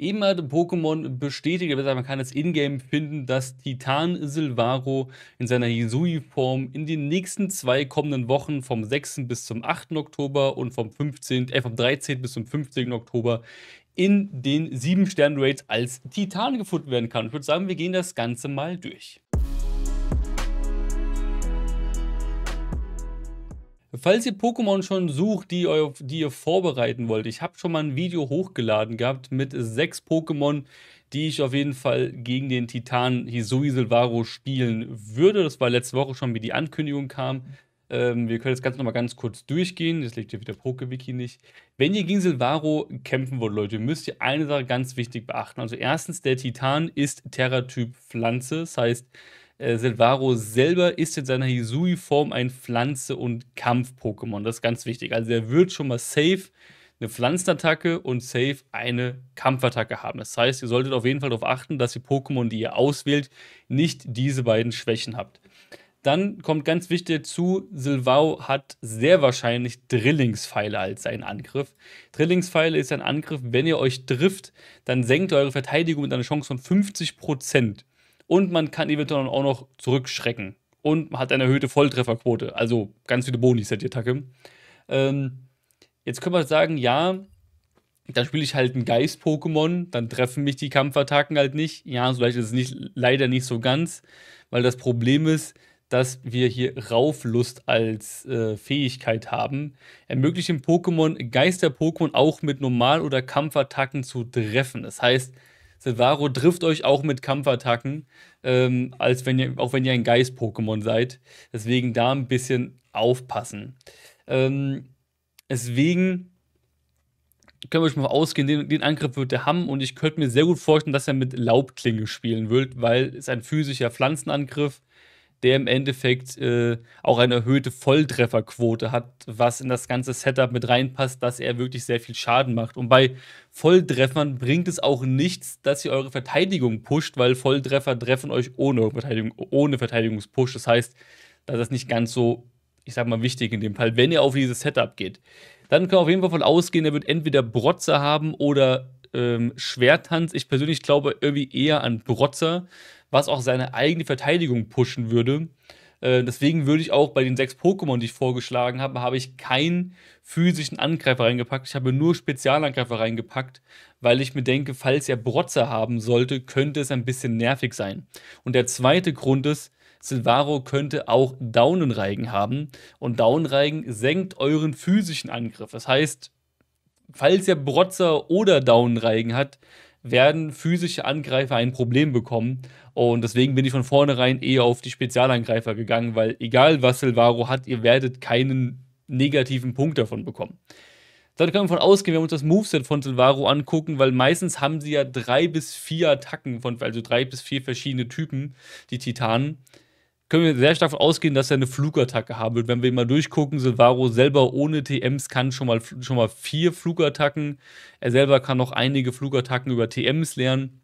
Eben hat Pokémon bestätigt, man kann es in-game finden, dass Titan Silvaro in seiner Hisui-Form in den nächsten zwei kommenden Wochen vom 6. bis zum 8. Oktober und vom, 15, äh, vom 13. bis zum 15. Oktober in den 7-Stern-Raids als Titan gefunden werden kann. Ich würde sagen, wir gehen das Ganze mal durch. Falls ihr Pokémon schon sucht, die, eu, die ihr vorbereiten wollt, ich habe schon mal ein Video hochgeladen gehabt mit sechs Pokémon, die ich auf jeden Fall gegen den Titan Hisui Silvaro spielen würde. Das war letzte Woche schon, wie die Ankündigung kam. Ähm, wir können das Ganze nochmal ganz kurz durchgehen. Das liegt hier wieder PokeWiki nicht. Wenn ihr gegen Silvaro kämpfen wollt, Leute, müsst ihr eine Sache ganz wichtig beachten. Also erstens, der Titan ist Terra-Typ Pflanze. Das heißt, äh, Silvaro selber ist in seiner Hisui-Form ein Pflanze- und Kampf-Pokémon. Das ist ganz wichtig. Also er wird schon mal safe eine Pflanzenattacke und safe eine Kampfattacke haben. Das heißt, ihr solltet auf jeden Fall darauf achten, dass die Pokémon, die ihr auswählt, nicht diese beiden Schwächen habt. Dann kommt ganz wichtig dazu, Silvao hat sehr wahrscheinlich Drillingspfeile als seinen Angriff. Drillingspfeile ist ein Angriff, wenn ihr euch trifft, dann senkt eure Verteidigung mit einer Chance von 50% und man kann eventuell auch noch zurückschrecken und hat eine erhöhte Volltrefferquote. Also ganz viele Boni, die Attacke. Ähm, jetzt können wir sagen, ja, dann spiele ich halt ein Geist-Pokémon, dann treffen mich die Kampfattacken halt nicht. Ja, so leicht ist es nicht, leider nicht so ganz, weil das Problem ist, dass wir hier Rauflust als äh, Fähigkeit haben. Ermöglicht dem Pokémon, Geister-Pokémon auch mit Normal- oder Kampfattacken zu treffen. Das heißt, Silvaro trifft euch auch mit Kampfattacken, ähm, als wenn ihr, auch wenn ihr ein Geist-Pokémon seid. Deswegen da ein bisschen aufpassen. Ähm, deswegen können wir schon mal ausgehen, den, den Angriff wird er haben und ich könnte mir sehr gut vorstellen, dass er mit Laubklinge spielen wird, weil es ein physischer Pflanzenangriff ist der im Endeffekt äh, auch eine erhöhte Volltrefferquote hat, was in das ganze Setup mit reinpasst, dass er wirklich sehr viel Schaden macht. Und bei Volltreffern bringt es auch nichts, dass ihr eure Verteidigung pusht, weil Volltreffer treffen euch ohne, Verteidigung, ohne Verteidigungspush. Das heißt, das ist nicht ganz so, ich sag mal, wichtig in dem Fall, wenn ihr auf dieses Setup geht. Dann kann man auf jeden Fall von ausgehen, er wird entweder Brotzer haben oder ähm, Schwertanz. Ich persönlich glaube irgendwie eher an Brotzer, was auch seine eigene Verteidigung pushen würde. Äh, deswegen würde ich auch bei den sechs Pokémon, die ich vorgeschlagen habe, habe ich keinen physischen Angreifer reingepackt. Ich habe nur Spezialangreifer reingepackt, weil ich mir denke, falls er Brotzer haben sollte, könnte es ein bisschen nervig sein. Und der zweite Grund ist, Silvaro könnte auch Daunenreigen haben und Daunenreigen senkt euren physischen Angriff. Das heißt, falls er Brotzer oder Downreigen hat, werden physische Angreifer ein Problem bekommen. Und deswegen bin ich von vornherein eher auf die Spezialangreifer gegangen, weil egal was Silvaro hat, ihr werdet keinen negativen Punkt davon bekommen. Dann können wir von ausgehen, wenn wir uns das Moveset von Silvaro angucken, weil meistens haben sie ja drei bis vier Attacken von, also drei bis vier verschiedene Typen, die Titanen können wir sehr stark davon ausgehen, dass er eine Flugattacke haben wird. Wenn wir mal durchgucken, Silvaro selber ohne TMs kann schon mal, schon mal vier Flugattacken. Er selber kann noch einige Flugattacken über TMs lernen.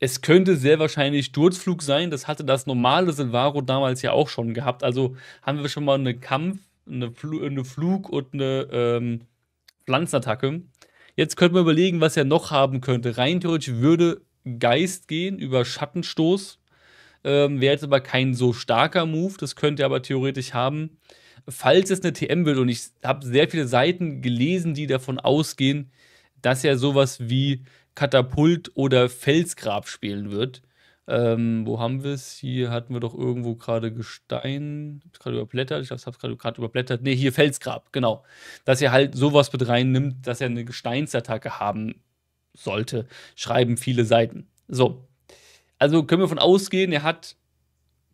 Es könnte sehr wahrscheinlich Sturzflug sein. Das hatte das normale Silvaro damals ja auch schon gehabt. Also haben wir schon mal eine Kampf, eine, Fl eine Flug- und eine ähm, Pflanzenattacke. Jetzt könnte man überlegen, was er noch haben könnte. Rein theoretisch würde Geist gehen über Schattenstoß ähm, Wäre jetzt aber kein so starker Move, das könnt ihr aber theoretisch haben. Falls es eine TM wird, und ich habe sehr viele Seiten gelesen, die davon ausgehen, dass er sowas wie Katapult oder Felsgrab spielen wird. Ähm, wo haben wir es? Hier hatten wir doch irgendwo gerade Gestein. Ich habe gerade überblättert. Ich habe es gerade überblättert. Ne, hier Felsgrab, genau. Dass er halt sowas mit reinnimmt, dass er eine Gesteinsattacke haben sollte, schreiben viele Seiten. So. Also können wir von ausgehen, er hat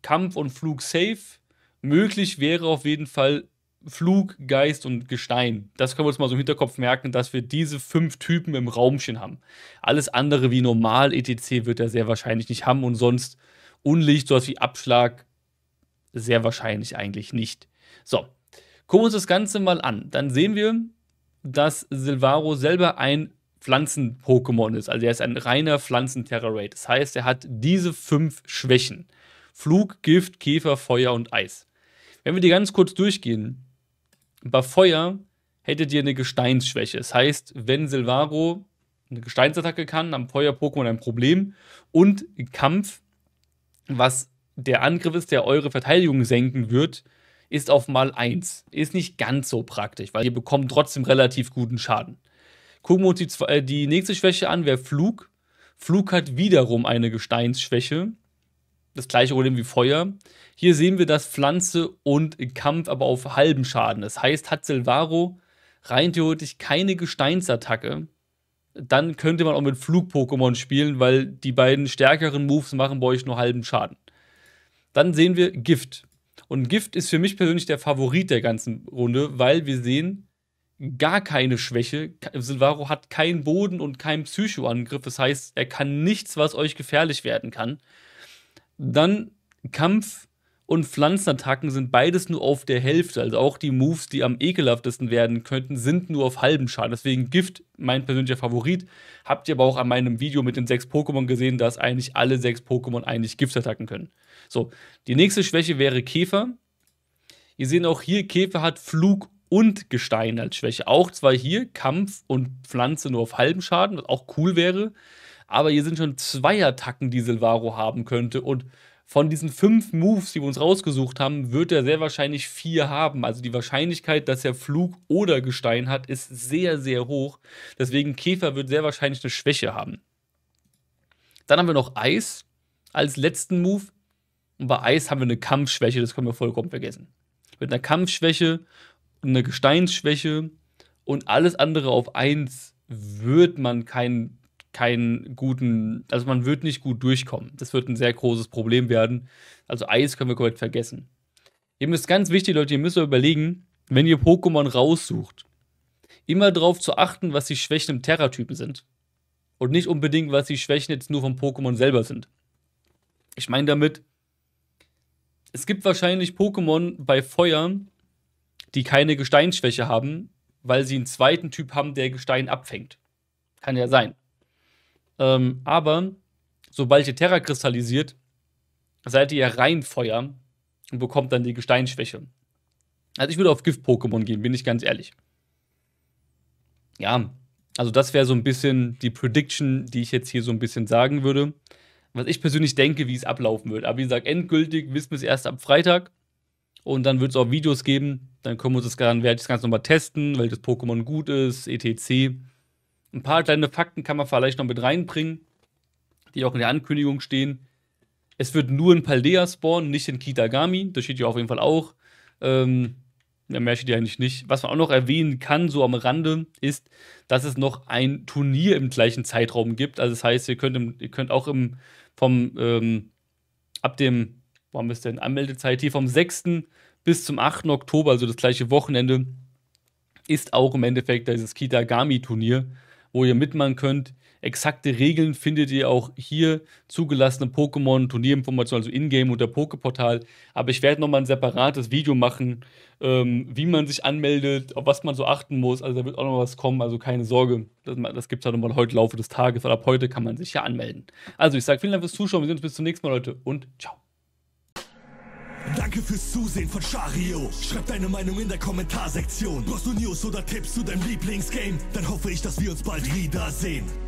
Kampf und Flug safe. Möglich wäre auf jeden Fall Flug, Geist und Gestein. Das können wir uns mal so im Hinterkopf merken, dass wir diese fünf Typen im Raumchen haben. Alles andere wie normal etc. wird er sehr wahrscheinlich nicht haben und sonst Unlicht, sowas wie Abschlag, sehr wahrscheinlich eigentlich nicht. So, gucken wir uns das Ganze mal an. Dann sehen wir, dass Silvaro selber ein Pflanzen-Pokémon ist. Also er ist ein reiner pflanzen terror Pflanzenterrorate. Das heißt, er hat diese fünf Schwächen. Flug, Gift, Käfer, Feuer und Eis. Wenn wir die ganz kurz durchgehen, bei Feuer hättet ihr eine Gesteinsschwäche. Das heißt, wenn Silvaro eine Gesteinsattacke kann, haben Feuer-Pokémon ein Problem. Und Kampf, was der Angriff ist, der eure Verteidigung senken wird, ist auf mal 1. Ist nicht ganz so praktisch, weil ihr bekommt trotzdem relativ guten Schaden. Gucken wir uns die, äh, die nächste Schwäche an, wäre Flug. Flug hat wiederum eine Gesteinsschwäche. Das gleiche Problem wie Feuer. Hier sehen wir, dass Pflanze und Kampf aber auf halben Schaden. Das heißt, hat Silvaro rein theoretisch keine Gesteinsattacke, dann könnte man auch mit Flug-Pokémon spielen, weil die beiden stärkeren Moves machen bei euch nur halben Schaden. Dann sehen wir Gift. Und Gift ist für mich persönlich der Favorit der ganzen Runde, weil wir sehen, gar keine Schwäche. Silvaro hat keinen Boden und keinen Psychoangriff. Das heißt, er kann nichts, was euch gefährlich werden kann. Dann Kampf und Pflanzenattacken sind beides nur auf der Hälfte. Also auch die Moves, die am ekelhaftesten werden könnten, sind nur auf halbem Schaden. Deswegen Gift, mein persönlicher Favorit. Habt ihr aber auch an meinem Video mit den sechs Pokémon gesehen, dass eigentlich alle sechs Pokémon eigentlich Giftattacken können. So, die nächste Schwäche wäre Käfer. Ihr seht auch hier, Käfer hat Flug und Gestein als Schwäche. Auch zwar hier Kampf und Pflanze nur auf halbem Schaden, was auch cool wäre, aber hier sind schon zwei Attacken, die Silvaro haben könnte und von diesen fünf Moves, die wir uns rausgesucht haben, wird er sehr wahrscheinlich vier haben. Also die Wahrscheinlichkeit, dass er Flug oder Gestein hat, ist sehr, sehr hoch. Deswegen Käfer wird sehr wahrscheinlich eine Schwäche haben. Dann haben wir noch Eis als letzten Move. Und bei Eis haben wir eine Kampfschwäche, das können wir vollkommen vergessen. Mit einer Kampfschwäche eine Gesteinsschwäche und alles andere auf eins wird man keinen keinen guten, also man wird nicht gut durchkommen. Das wird ein sehr großes Problem werden. Also Eis können wir komplett vergessen. Ihr müsst ganz wichtig, Leute, ihr müsst euch überlegen, wenn ihr Pokémon raussucht, immer darauf zu achten, was die Schwächen im Terra-Typen sind. Und nicht unbedingt, was die Schwächen jetzt nur vom Pokémon selber sind. Ich meine damit, es gibt wahrscheinlich Pokémon bei Feuer, die keine Gesteinsschwäche haben, weil sie einen zweiten Typ haben, der Gestein abfängt. Kann ja sein. Ähm, aber sobald ihr Terra kristallisiert, seid ihr ja rein Feuer und bekommt dann die Gesteinsschwäche. Also ich würde auf Gift-Pokémon gehen, bin ich ganz ehrlich. Ja, also das wäre so ein bisschen die Prediction, die ich jetzt hier so ein bisschen sagen würde. Was ich persönlich denke, wie es ablaufen wird. Aber wie gesagt, endgültig wissen wir es erst am Freitag. Und dann wird es auch Videos geben. Dann können wir uns das, dann das Ganze nochmal testen, welches Pokémon gut ist, etc. Ein paar kleine Fakten kann man vielleicht noch mit reinbringen, die auch in der Ankündigung stehen. Es wird nur in Paldea spawnen, nicht in Kitagami. Das steht ja auf jeden Fall auch. Ähm, ja, mehr steht ja eigentlich nicht. Was man auch noch erwähnen kann, so am Rande, ist, dass es noch ein Turnier im gleichen Zeitraum gibt. Also das heißt, ihr könnt, im, ihr könnt auch im, vom, ähm, ab dem wann ist denn Anmeldezeit hier vom 6. bis zum 8. Oktober, also das gleiche Wochenende, ist auch im Endeffekt dieses Kitagami-Turnier, wo ihr mitmachen könnt. Exakte Regeln findet ihr auch hier zugelassene Pokémon, Turnierinformationen, also Ingame oder Pokeportal. Aber ich werde nochmal ein separates Video machen, ähm, wie man sich anmeldet, auf was man so achten muss. Also da wird auch noch was kommen, also keine Sorge. Das, das gibt es halt nochmal heute im Laufe des Tages, weil ab heute kann man sich ja anmelden. Also ich sage vielen Dank fürs Zuschauen, wir sehen uns bis zum nächsten Mal, Leute, und ciao. Danke fürs Zusehen von Shario. Schreib deine Meinung in der Kommentarsektion. Brauchst du News oder Tipps zu deinem Lieblingsgame? Dann hoffe ich, dass wir uns bald wiedersehen.